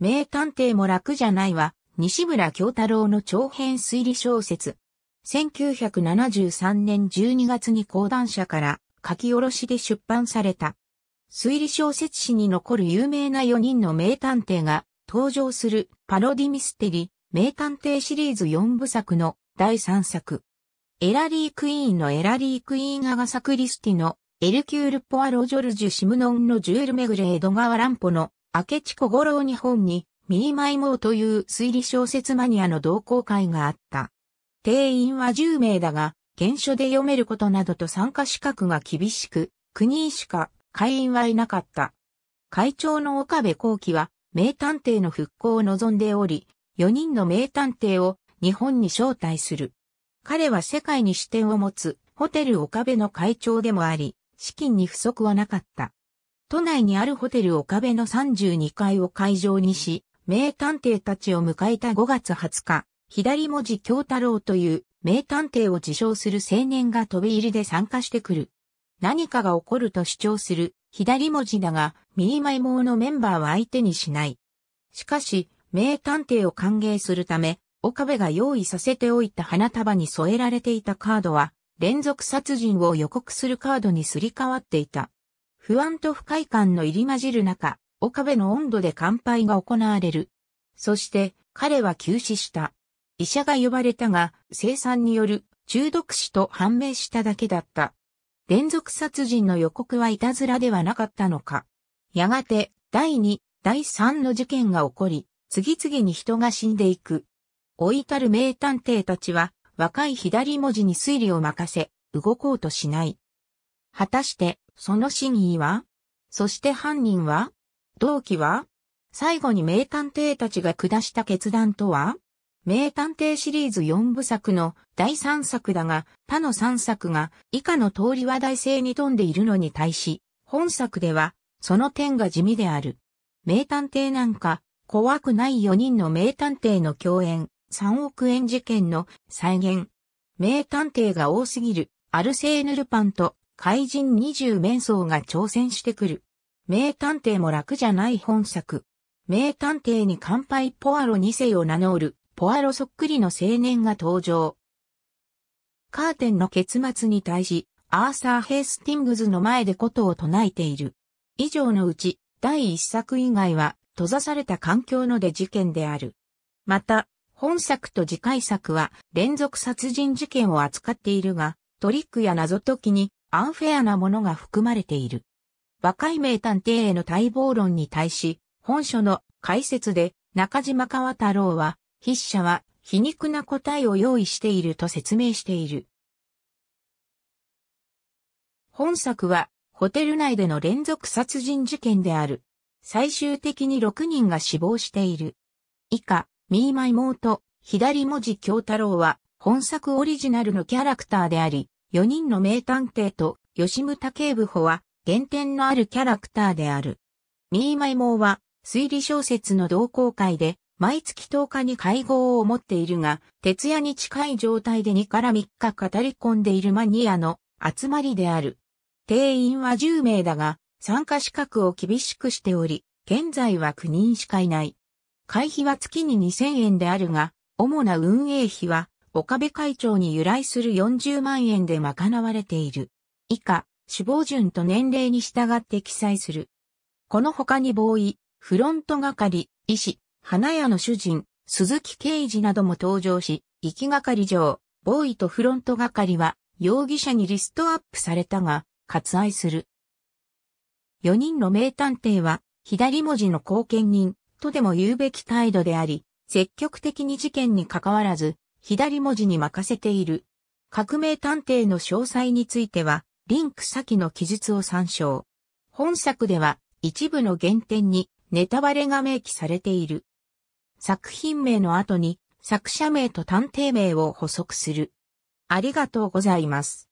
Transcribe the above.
名探偵も楽じゃないは、西村京太郎の長編推理小説。1973年12月に講談社から書き下ろしで出版された。推理小説史に残る有名な4人の名探偵が登場するパロディミステリー、名探偵シリーズ4部作の第3作。エラリー・クイーンのエラリー・クイーン・アガサ・クリスティのエルキュール・ポアロ・ジョルジュ・シムノンのジュエル・メグレ・エドガワ・ランポの明智小五郎日本に、ミーマイモーという推理小説マニアの同好会があった。定員は10名だが、原書で読めることなどと参加資格が厳しく、9人しか会員はいなかった。会長の岡部幸喜は、名探偵の復興を望んでおり、4人の名探偵を日本に招待する。彼は世界に視点を持つホテル岡部の会長でもあり、資金に不足はなかった。都内にあるホテル岡部の32階を会場にし、名探偵たちを迎えた5月20日、左文字京太郎という名探偵を自称する青年が飛び入りで参加してくる。何かが起こると主張する左文字だが、右前ーのメンバーは相手にしない。しかし、名探偵を歓迎するため、岡部が用意させておいた花束に添えられていたカードは、連続殺人を予告するカードにすり替わっていた。不安と不快感の入り混じる中、岡部の温度で乾杯が行われる。そして彼は急死した。医者が呼ばれたが、生産による中毒死と判明しただけだった。連続殺人の予告はいたずらではなかったのか。やがて、第2、第3の事件が起こり、次々に人が死んでいく。老いたる名探偵たちは、若い左文字に推理を任せ、動こうとしない。果たして、その真意はそして犯人は動機は最後に名探偵たちが下した決断とは名探偵シリーズ4部作の第3作だが、他の3作が以下の通り話題性に富んでいるのに対し、本作ではその点が地味である。名探偵なんか怖くない4人の名探偵の共演、3億円事件の再現。名探偵が多すぎるアルセーヌ・ルパンと怪人二十面相が挑戦してくる。名探偵も楽じゃない本作。名探偵に乾杯ポアロ二世を名乗る、ポアロそっくりの青年が登場。カーテンの結末に対し、アーサー・ヘイスティングズの前でことを唱えている。以上のうち、第一作以外は、閉ざされた環境ので事件である。また、本作と次回作は連続殺人事件を扱っているが、トリックや謎解きにアンフェアなものが含まれている。若い名探偵への待望論に対し、本書の解説で中島川太郎は、筆者は皮肉な答えを用意していると説明している。本作は、ホテル内での連続殺人事件である。最終的に6人が死亡している。以下、ミーマイ妹、左文字京太郎は、本作オリジナルのキャラクターであり、4人の名探偵と吉村警部補は原点のあるキャラクターである。ミーマイモーは推理小説の同好会で毎月10日に会合を持っているが、徹夜に近い状態で2から3日語り込んでいるマニアの集まりである。定員は10名だが、参加資格を厳しくしており、現在は9人しかいない。会費は月に2000円であるが、主な運営費は岡部会長に由来する40万円で賄われている。以下、死亡順と年齢に従って記載する。この他にボーイ、フロント係、医師、花屋の主人、鈴木刑事なども登場し、行きがかり上、ボーイとフロント係は容疑者にリストアップされたが、割愛する。4人の名探偵は、左文字の後見人とでも言うべき態度であり、積極的に事件に関わらず、左文字に任せている。革命探偵の詳細については、リンク先の記述を参照。本作では、一部の原点にネタバレが明記されている。作品名の後に作者名と探偵名を補足する。ありがとうございます。